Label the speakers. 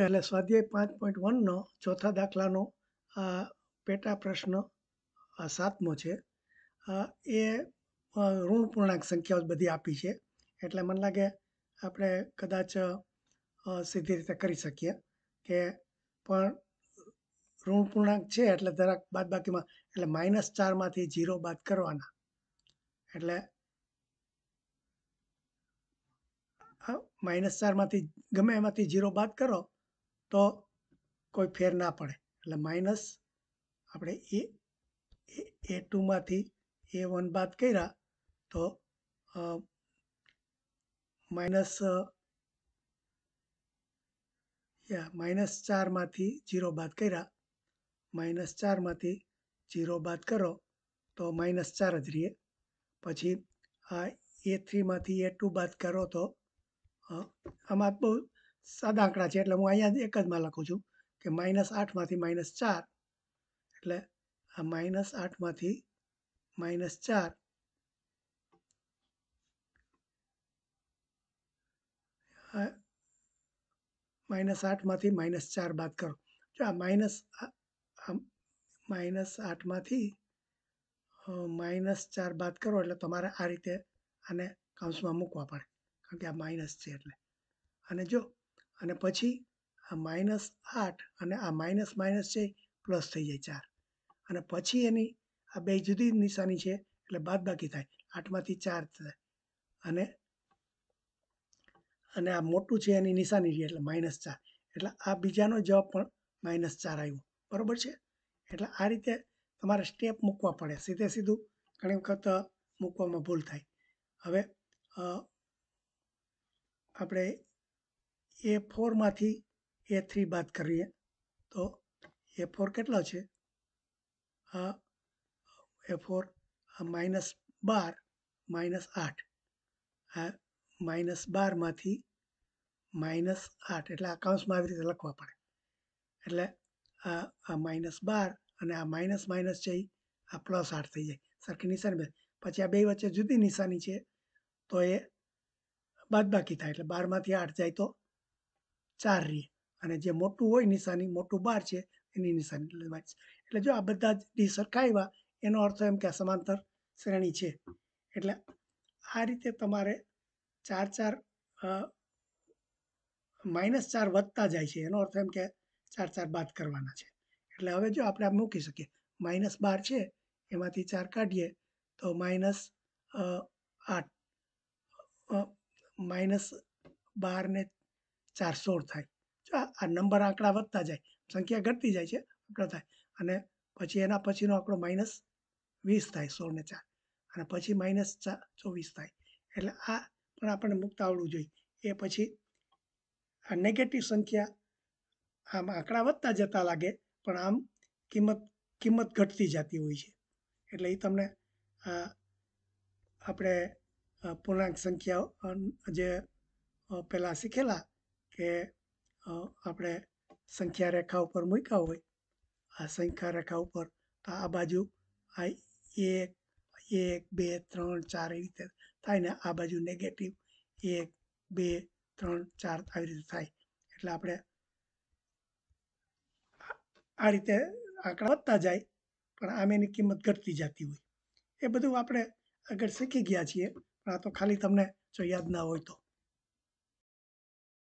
Speaker 1: એટલે સ્વાધ્યાય પાંચ પોઈન્ટ વનનો ચોથા દાખલાનો આ પેટા પ્રશ્ન આ સાતમો છે એ ઋણ પૂર્ણાંક સંખ્યાઓ બધી આપી છે એટલે મને લાગે આપણે કદાચ સીધી રીતે કરી શકીએ કે પણ ઋણ પૂર્ણાંક છે એટલે જરાક બાદબાકીમાં એટલે માઇનસ ચારમાંથી જીરો બાદ કરવાના એટલે માઇનસ ચારમાંથી ગમે એમાંથી જીરો બાદ કરો તો કોઈ ફેર ના પડે એટલે માઇનસ આપણે એ એ ટુમાંથી એ વન બાદ કર્યા તો માઇનસ યા માઇનસ ચારમાંથી જીરો બાદ કર્યા માઇનસ ચારમાંથી જીરો બાદ કરો તો માઇનસ ચાર જ રહીએ પછી આ એ થ્રીમાંથી એ ટુ બાદ કરો તો આમાં બહુ સાદા આંકડા છે એટલે હું અહીંયા એક જ માં લખું છું કે માઇનસ આઠમાંથી માઇનસ ચાર એટલે આ માઇનસ આઠમાંથી માઇનસ ચાર માઇનસ આઠમાંથી માઇનસ ચાર બાદ કરો જો આ માઇનસ માઇનસ આઠમાંથી માઇનસ ચાર બાદ કરો એટલે તમારે આ રીતે આને કાઉન્સમાં મૂકવા પડે કારણ કે આ માઇનસ છે એટલે અને જો અને પછી આ માઇનસ આઠ અને આ માઇનસ માઇનસ છે પ્લસ થઈ જાય ચાર અને પછી એની આ બે જુદી નિશાની છે એટલે બાદ બાકી થાય આઠમાંથી ચાર થાય અને અને આ મોટું છે એની નિશાની છે એટલે માઇનસ ચાર એટલે આ બીજાનો જવાબ પણ માઇનસ ચાર આવ્યો બરાબર છે એટલે આ રીતે તમારે સ્ટેપ મૂકવા પડે સીધે સીધું ઘણી વખત મૂકવામાં ભૂલ થાય હવે આપણે એ ફોરમાંથી એ થ્રી બાદ કરીએ તો એ ફોર કેટલો છે આ એ ફોર માઇનસ બાર માઇનસ આઠ આ માઇનસ બારમાંથી માઇનસ આઠ એટલે આ કાઉન્સમાં આવી રીતે લખવા પડે એટલે આ આ માઇનસ બાર અને આ માઇનસ માઇનસ છે આ પ્લસ આઠ થઈ જાય સરખી નિશાની બે પછી આ બે વચ્ચે જુદી નિશાની છે તો એ બાદ બાકી થાય એટલે બારમાંથી આઠ જાય તો ચાર રી અને જે મોટું હોય નિશાની મોટું બાર છે એની નિશાની લેવાની એટલે જો આ બધા ડી સરખા આવ્યા એનો અર્થ એમ કે સમાંતર શ્રેણી છે એટલે આ રીતે તમારે ચાર ચાર માઇનસ ચાર વધતા જાય છે એનો અર્થ એમ કે ચાર ચાર બાદ કરવાના છે એટલે હવે જો આપણે આ મૂકી શકીએ માઇનસ બાર છે એમાંથી ચાર કાઢીએ તો માઇનસ આઠ માઇનસ બારને ચારસો થાય આ નંબર આંકડા વધતા જાય સંખ્યા ઘટતી જાય છે આંકડા થાય અને પછી એના પછીનો આંકડો માઇનસ વીસ થાય સોળને ચાર અને પછી માઇનસ ચાર ચોવીસ થાય એટલે આ પણ આપણને મુક્ત આવડવું જોઈએ એ પછી આ નેગેટિવ સંખ્યા આમ આંકડા વધતા જતા લાગે પણ આમ કિંમત કિંમત ઘટતી જતી હોય છે એટલે એ તમને આપણે પૂર્ણાંક સંખ્યા જે પહેલાં શીખેલા કે આપણે સંખ્યા રેખા ઉપર મૂક્યા હોય આ સંખ્યા રેખા ઉપર તો આ બાજુ આ એક એક બે ત્રણ ચાર એવી રીતે થાય ને આ બાજુ નેગેટિવ એક બે ત્રણ ચાર આવી રીતે થાય એટલે આપણે આ રીતે આંકડા વધતા જાય પણ આમ એની કિંમત ઘટતી જતી હોય એ બધું આપણે આગળ શીખી ગયા છીએ પણ આ તો ખાલી તમને જો યાદ ના હોય તો